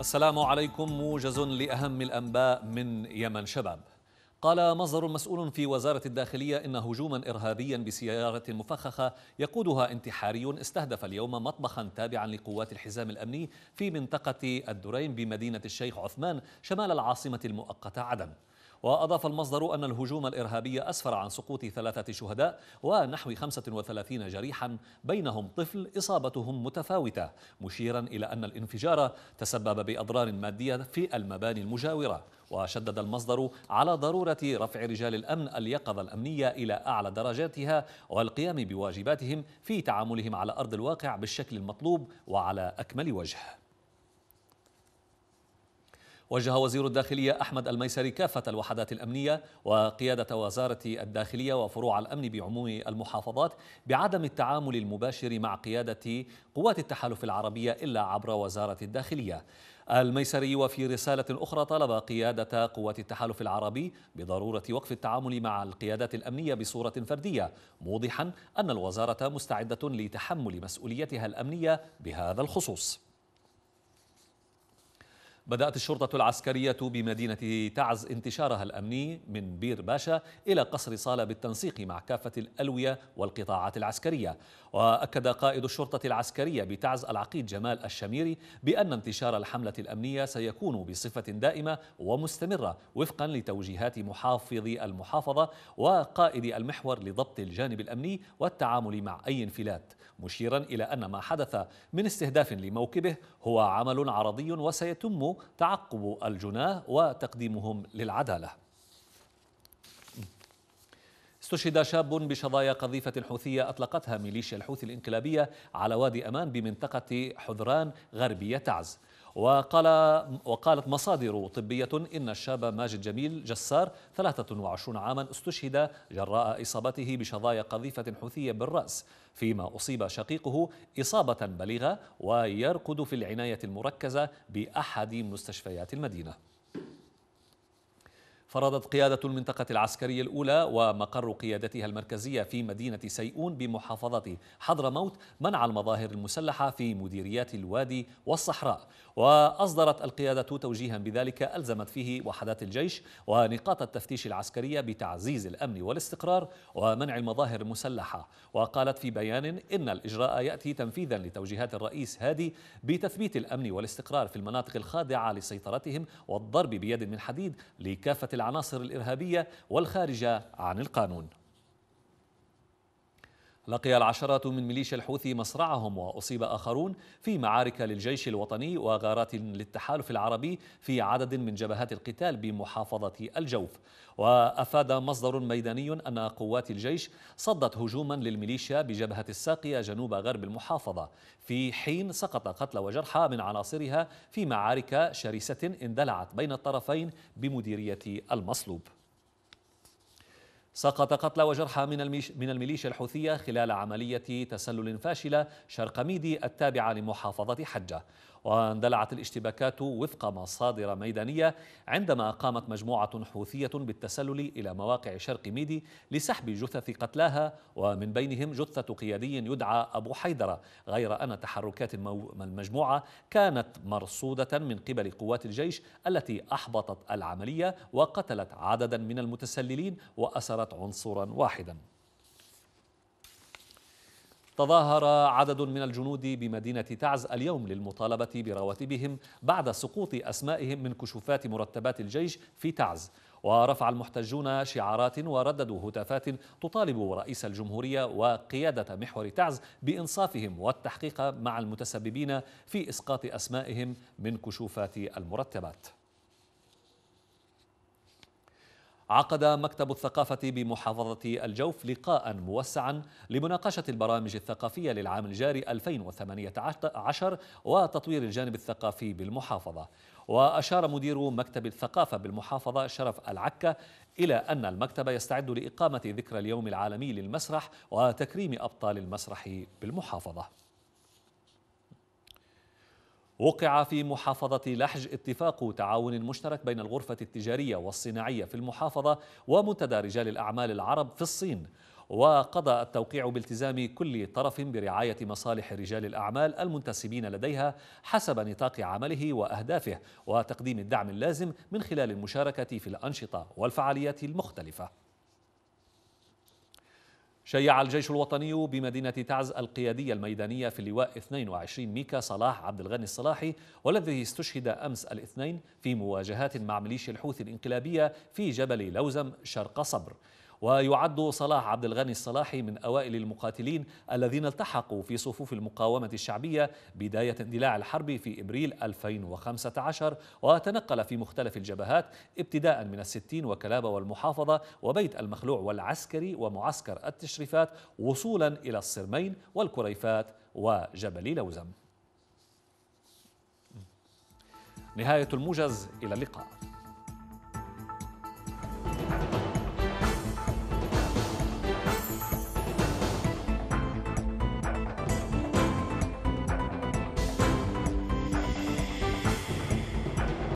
السلام عليكم موجز لأهم الأنباء من يمن شباب قال مصدر مسؤول في وزارة الداخلية إن هجوما إرهابيا بسيارة مفخخة يقودها انتحاري استهدف اليوم مطبخا تابعا لقوات الحزام الأمني في منطقة الدرين بمدينة الشيخ عثمان شمال العاصمة المؤقتة عدن وأضاف المصدر أن الهجوم الإرهابي أسفر عن سقوط ثلاثة شهداء ونحو 35 جريحا بينهم طفل إصابتهم متفاوتة مشيرا إلى أن الانفجار تسبب بأضرار مادية في المباني المجاورة وشدد المصدر على ضرورة رفع رجال الأمن اليقظة الأمنية إلى أعلى درجاتها والقيام بواجباتهم في تعاملهم على أرض الواقع بالشكل المطلوب وعلى أكمل وجه وجه وزير الداخلية أحمد الميسري كافة الوحدات الأمنية وقيادة وزارة الداخلية وفروع الأمن بعموم المحافظات بعدم التعامل المباشر مع قيادة قوات التحالف العربية إلا عبر وزارة الداخلية الميسري وفي رسالة أخرى طلب قيادة قوات التحالف العربي بضرورة وقف التعامل مع القيادات الأمنية بصورة فردية موضحا أن الوزارة مستعدة لتحمل مسؤوليتها الأمنية بهذا الخصوص بدأت الشرطة العسكرية بمدينة تعز انتشارها الأمني من بير باشا إلى قصر صالة بالتنسيق مع كافة الألوية والقطاعات العسكرية وأكد قائد الشرطة العسكرية بتعز العقيد جمال الشميري بأن انتشار الحملة الأمنية سيكون بصفة دائمة ومستمرة وفقا لتوجيهات محافظ المحافظة وقائد المحور لضبط الجانب الأمني والتعامل مع أي انفلات مشيرا إلى أن ما حدث من استهداف لموكبه هو عمل عرضي وسيتم تعقب الجناه وتقديمهم للعداله استشهد شاب بشظايا قذيفة حوثية أطلقتها ميليشيا الحوثي الإنقلابية على وادي أمان بمنطقة حذران غربية تعز وقال وقالت مصادر طبية إن الشاب ماجد جميل جسار 23 عاما استشهد جراء إصابته بشظايا قذيفة حوثية بالرأس فيما أصيب شقيقه إصابة بليغة ويرقد في العناية المركزة بأحد مستشفيات المدينة فرضت قيادة المنطقة العسكرية الأولى ومقر قيادتها المركزية في مدينة سيئون بمحافظة حضرموت منع المظاهر المسلحة في مديريات الوادي والصحراء وأصدرت القيادة توجيها بذلك ألزمت فيه وحدات الجيش ونقاط التفتيش العسكرية بتعزيز الأمن والاستقرار ومنع المظاهر المسلحة وقالت في بيان إن الإجراء يأتي تنفيذا لتوجيهات الرئيس هادي بتثبيت الأمن والاستقرار في المناطق الخاضعة لسيطرتهم والضرب بيد من حديد لكافة العناصر الإرهابية والخارجة عن القانون لقي العشرة من ميليشيا الحوثي مصرعهم وأصيب آخرون في معارك للجيش الوطني وغارات للتحالف العربي في عدد من جبهات القتال بمحافظة الجوف وأفاد مصدر ميداني أن قوات الجيش صدت هجوما للميليشيا بجبهة الساقية جنوب غرب المحافظة في حين سقط قتلى وجرحى من عناصرها في معارك شرسة اندلعت بين الطرفين بمديرية المصلوب سقط قتلى وجرحى من من الميليشيا الحوثية خلال عملية تسلل فاشلة شرق ميدي التابعة لمحافظة حجة واندلعت الاشتباكات وفق مصادر ميدانية عندما قامت مجموعة حوثية بالتسلل إلى مواقع شرق ميدي لسحب جثث قتلاها ومن بينهم جثة قيادي يدعى أبو حيدرة غير أن تحركات المجموعة كانت مرصودة من قبل قوات الجيش التي أحبطت العملية وقتلت عددا من المتسللين وأسرت ليست عنصرا واحدا تظاهر عدد من الجنود بمدينة تعز اليوم للمطالبة برواتبهم بعد سقوط أسمائهم من كشوفات مرتبات الجيش في تعز ورفع المحتجون شعارات ورددوا هتافات تطالب رئيس الجمهورية وقيادة محور تعز بإنصافهم والتحقيق مع المتسببين في إسقاط أسمائهم من كشوفات المرتبات عقد مكتب الثقافة بمحافظة الجوف لقاء موسعا لمناقشة البرامج الثقافية للعام الجاري 2018 وتطوير الجانب الثقافي بالمحافظة وأشار مدير مكتب الثقافة بالمحافظة شرف العكة إلى أن المكتب يستعد لإقامة ذكرى اليوم العالمي للمسرح وتكريم أبطال المسرح بالمحافظة وقع في محافظة لحج اتفاق تعاون مشترك بين الغرفة التجارية والصناعية في المحافظة ومنتدى رجال الأعمال العرب في الصين وقضى التوقيع بالتزام كل طرف برعاية مصالح رجال الأعمال المنتسبين لديها حسب نطاق عمله وأهدافه وتقديم الدعم اللازم من خلال المشاركة في الأنشطة والفعاليات المختلفة شيع الجيش الوطني بمدينة تعز القيادية الميدانية في اللواء 22 ميكا صلاح عبد الغني الصلاحي والذي استشهد أمس الاثنين في مواجهات مع ميليشيا الحوثي الإنقلابية في جبل لوزم شرق صبر ويعد صلاح عبد الغني الصلاحي من أوائل المقاتلين الذين التحقوا في صفوف المقاومة الشعبية بداية اندلاع الحرب في إبريل 2015 وتنقل في مختلف الجبهات ابتداء من الستين وكلابة والمحافظة وبيت المخلوع والعسكري ومعسكر التشريفات وصولا إلى الصرمين والكريفات وجبل لوزم نهاية الموجز إلى اللقاء